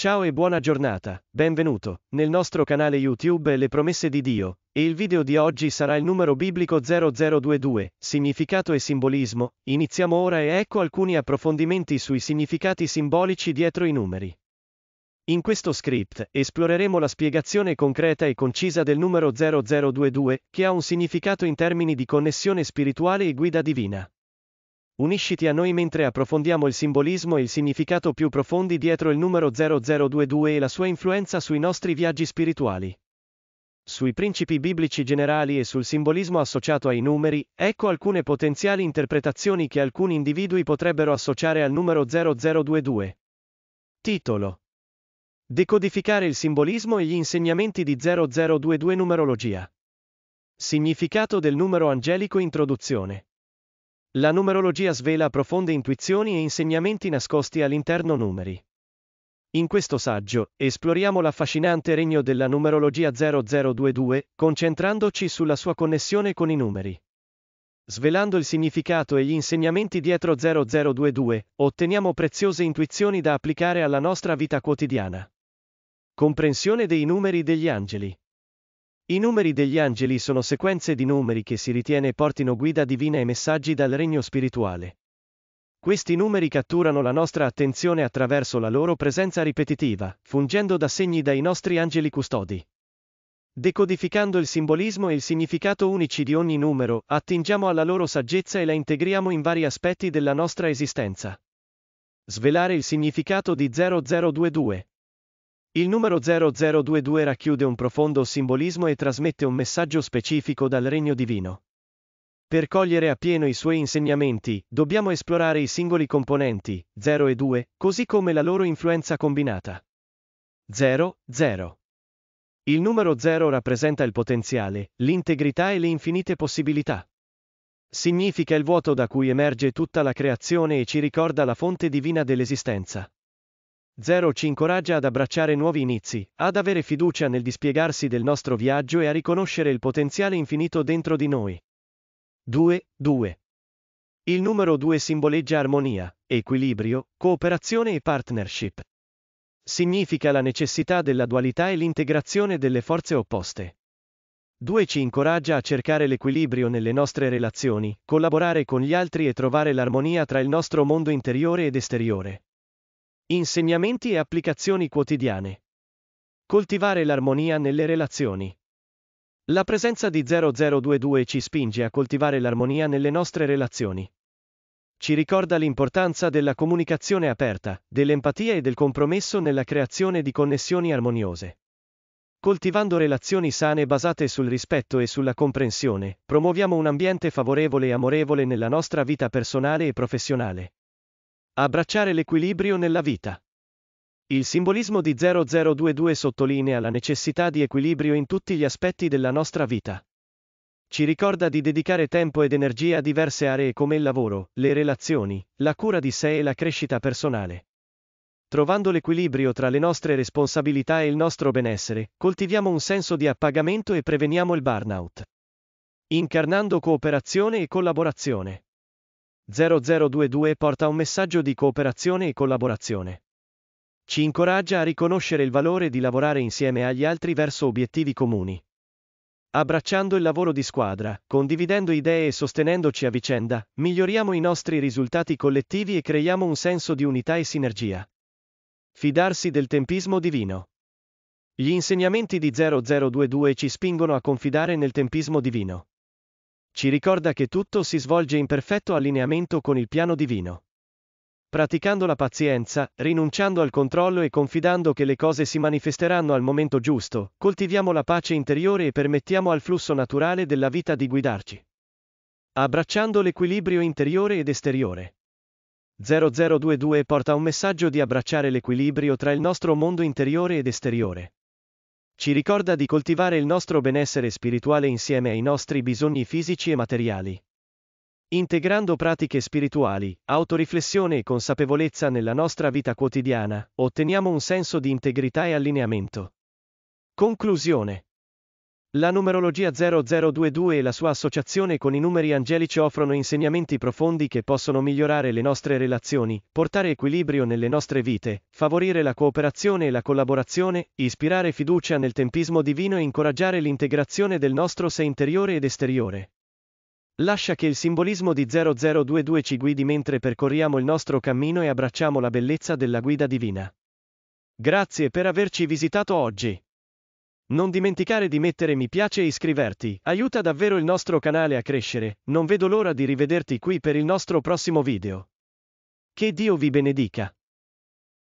Ciao e buona giornata, benvenuto nel nostro canale YouTube Le promesse di Dio, e il video di oggi sarà il numero biblico 0022, significato e simbolismo, iniziamo ora e ecco alcuni approfondimenti sui significati simbolici dietro i numeri. In questo script esploreremo la spiegazione concreta e concisa del numero 0022, che ha un significato in termini di connessione spirituale e guida divina. Unisciti a noi mentre approfondiamo il simbolismo e il significato più profondi dietro il numero 0022 e la sua influenza sui nostri viaggi spirituali. Sui principi biblici generali e sul simbolismo associato ai numeri, ecco alcune potenziali interpretazioni che alcuni individui potrebbero associare al numero 0022. Titolo. Decodificare il simbolismo e gli insegnamenti di 0022 numerologia. Significato del numero angelico introduzione. La numerologia svela profonde intuizioni e insegnamenti nascosti all'interno numeri. In questo saggio esploriamo l'affascinante regno della numerologia 0022, concentrandoci sulla sua connessione con i numeri. Svelando il significato e gli insegnamenti dietro 0022, otteniamo preziose intuizioni da applicare alla nostra vita quotidiana. Comprensione dei numeri degli angeli. I numeri degli angeli sono sequenze di numeri che si ritiene portino guida divina e messaggi dal regno spirituale. Questi numeri catturano la nostra attenzione attraverso la loro presenza ripetitiva, fungendo da segni dai nostri angeli custodi. Decodificando il simbolismo e il significato unici di ogni numero, attingiamo alla loro saggezza e la integriamo in vari aspetti della nostra esistenza. Svelare il significato di 0022, il numero 0022 racchiude un profondo simbolismo e trasmette un messaggio specifico dal regno divino. Per cogliere appieno i suoi insegnamenti, dobbiamo esplorare i singoli componenti, 0 e 2, così come la loro influenza combinata. 0, 0. Il numero 0 rappresenta il potenziale, l'integrità e le infinite possibilità. Significa il vuoto da cui emerge tutta la creazione e ci ricorda la fonte divina dell'esistenza. 0 ci incoraggia ad abbracciare nuovi inizi, ad avere fiducia nel dispiegarsi del nostro viaggio e a riconoscere il potenziale infinito dentro di noi. 2. 2. Il numero 2 simboleggia armonia, equilibrio, cooperazione e partnership. Significa la necessità della dualità e l'integrazione delle forze opposte. 2 ci incoraggia a cercare l'equilibrio nelle nostre relazioni, collaborare con gli altri e trovare l'armonia tra il nostro mondo interiore ed esteriore. Insegnamenti e applicazioni quotidiane. Coltivare l'armonia nelle relazioni. La presenza di 0022 ci spinge a coltivare l'armonia nelle nostre relazioni. Ci ricorda l'importanza della comunicazione aperta, dell'empatia e del compromesso nella creazione di connessioni armoniose. Coltivando relazioni sane basate sul rispetto e sulla comprensione, promuoviamo un ambiente favorevole e amorevole nella nostra vita personale e professionale. Abbracciare l'equilibrio nella vita. Il simbolismo di 0022 sottolinea la necessità di equilibrio in tutti gli aspetti della nostra vita. Ci ricorda di dedicare tempo ed energia a diverse aree come il lavoro, le relazioni, la cura di sé e la crescita personale. Trovando l'equilibrio tra le nostre responsabilità e il nostro benessere, coltiviamo un senso di appagamento e preveniamo il burnout. Incarnando cooperazione e collaborazione. 0022 porta un messaggio di cooperazione e collaborazione. Ci incoraggia a riconoscere il valore di lavorare insieme agli altri verso obiettivi comuni. Abbracciando il lavoro di squadra, condividendo idee e sostenendoci a vicenda, miglioriamo i nostri risultati collettivi e creiamo un senso di unità e sinergia. Fidarsi del tempismo divino. Gli insegnamenti di 0022 ci spingono a confidare nel tempismo divino ci ricorda che tutto si svolge in perfetto allineamento con il piano divino. Praticando la pazienza, rinunciando al controllo e confidando che le cose si manifesteranno al momento giusto, coltiviamo la pace interiore e permettiamo al flusso naturale della vita di guidarci. Abbracciando l'equilibrio interiore ed esteriore. 0022 porta un messaggio di abbracciare l'equilibrio tra il nostro mondo interiore ed esteriore. Ci ricorda di coltivare il nostro benessere spirituale insieme ai nostri bisogni fisici e materiali. Integrando pratiche spirituali, autoriflessione e consapevolezza nella nostra vita quotidiana, otteniamo un senso di integrità e allineamento. Conclusione. La numerologia 0022 e la sua associazione con i numeri angelici offrono insegnamenti profondi che possono migliorare le nostre relazioni, portare equilibrio nelle nostre vite, favorire la cooperazione e la collaborazione, ispirare fiducia nel tempismo divino e incoraggiare l'integrazione del nostro sé interiore ed esteriore. Lascia che il simbolismo di 0022 ci guidi mentre percorriamo il nostro cammino e abbracciamo la bellezza della guida divina. Grazie per averci visitato oggi. Non dimenticare di mettere mi piace e iscriverti, aiuta davvero il nostro canale a crescere, non vedo l'ora di rivederti qui per il nostro prossimo video. Che Dio vi benedica.